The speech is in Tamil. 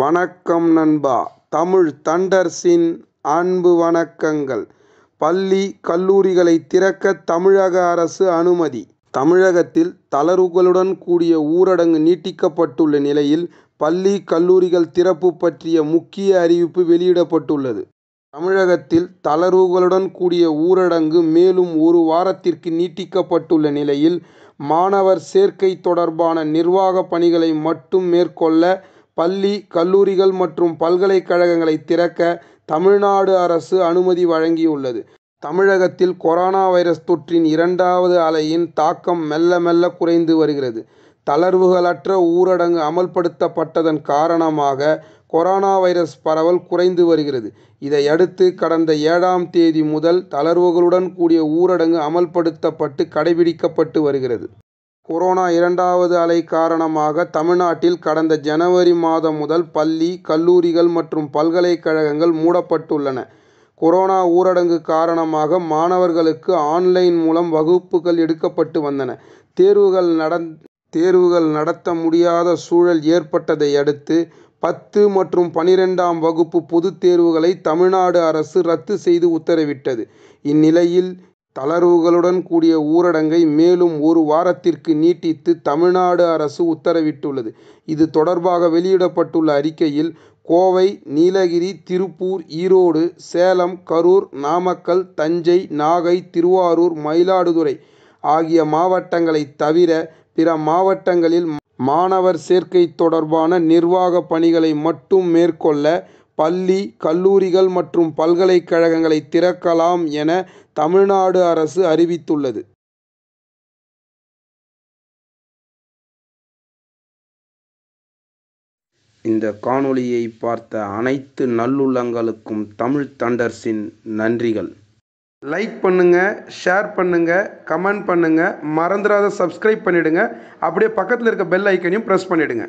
வணக்கம் நண்பா தமிழ் தண்டர்ஸின் அன்பு வணக்கங்கள் பள்ளி கல்லூரிகளை திறக்க தமிழக அரசு அனுமதி தமிழகத்தில் தளர்வுகளுடன் கூடிய ஊரடங்கு நீட்டிக்கப்பட்டுள்ள நிலையில் பள்ளி கல்லூரிகள் திறப்பு பற்றிய முக்கிய அறிவிப்பு வெளியிடப்பட்டுள்ளது தமிழகத்தில் தளர்வுகளுடன் கூடிய ஊரடங்கு மேலும் ஒரு வாரத்திற்கு நீட்டிக்கப்பட்டுள்ள நிலையில் மாணவர் சேர்க்கை தொடர்பான நிர்வாக பணிகளை மட்டும் மேற்கொள்ள பள்ளி கல்லூரிகள் மற்றும் பல்கலைக்கழகங்களை திறக்க தமிழ்நாடு அரசு அனுமதி வழங்கியுள்ளது. தமிழகத்தில் கொரோனா வைரஸ் தொற்றின் இரண்டாவது அலையின் தாக்கம் மெல்ல மெல்ல குறைந்து வருகிறது. தளர்வுகளற்ற ஊரடங்கு அமல்படுத்தப்பட்டதன் காரணமாக கொரோனா வைரஸ் பரவல் குறைந்து வருகிறது. இதையடுத்து கடந்த ஏழாம் தேதி முதல் தளர்வுகளுடன் கூடிய ஊரடங்கு அமல்படுத்தப்பட்டு கடைபிடிக்கப்பட்டு வருகிறது. கொரோனா இரண்டாவது அலை காரணமாக தமிழ்நாட்டில் கடந்த ஜனவரி மாதம் முதல் பள்ளி, கல்லூரிகள் மற்றும் பல்கலைக்கழகங்கள் மூடப்பட்டுள்ளன. கொரோனா ஊரடங்கு காரணமாக மாணவர்களுக்கு ஆன்லைன் மூலம் வகுப்புகள் எடுக்கப்பட்டு வந்தன. தேர்வுகள் தேர்வுகள் நடத்த முடியாத சூழல் ஏற்பட்டதை அடுத்து, பத்து மற்றும் பனிரெண்டாம் வகுப்பு பொதுத் தேர்வுகளை தமிழ்நாடு அரசு ரத்து செய்து உத்தரவிட்டது. இந்நிலையில், தளர்வுகளுடன் கூடிய ஊரடங்கை மேலும் ஒரு வாரத்திற்கு நீட்டித்து தமிழ்நாடு அரசு உத்தரவிட்டுள்ளது. இது தொடர்பாக வெளியிடப்பட்டுள்ள அறிக்கையில், கோவை, நீலகிரி, திருப்பூர், ஈரோடு, சேலம், கரூர், நாமக்கல், தஞ்சை, நாகை, திருவாரூர், மயிலாடுதுறை ஆகிய மாவட்டங்களை தவிர, பிற மாவட்டங்களில் மாணவர் சேர்க்கை தொடர்பான நிர்வாக பணிகளை மட்டும் மேற்கொள்ள பள்ளி கல்லூரிகள் மற்றும் பல்கலைக்கழகங்களை திறக்கலாம் என தமிழ்நாடு அரசு அறிவித்துள்ளது இந்த காணொளியை பார்த்த அனைத்து நல்லுள்ளங்களுக்கும் தமிழ் தண்டர்ஸின் நன்றிகள் லைக் பண்ணுங்க ஷேர் பண்ணுங்க கமெண்ட் பண்ணுங்க மறந்துடாத சப்ஸ்கிரைப் பண்ணிடுங்க அப்படியே பக்கத்தில் இருக்க பெல் ஐக்கனையும் ப்ரெஸ் பண்ணிடுங்க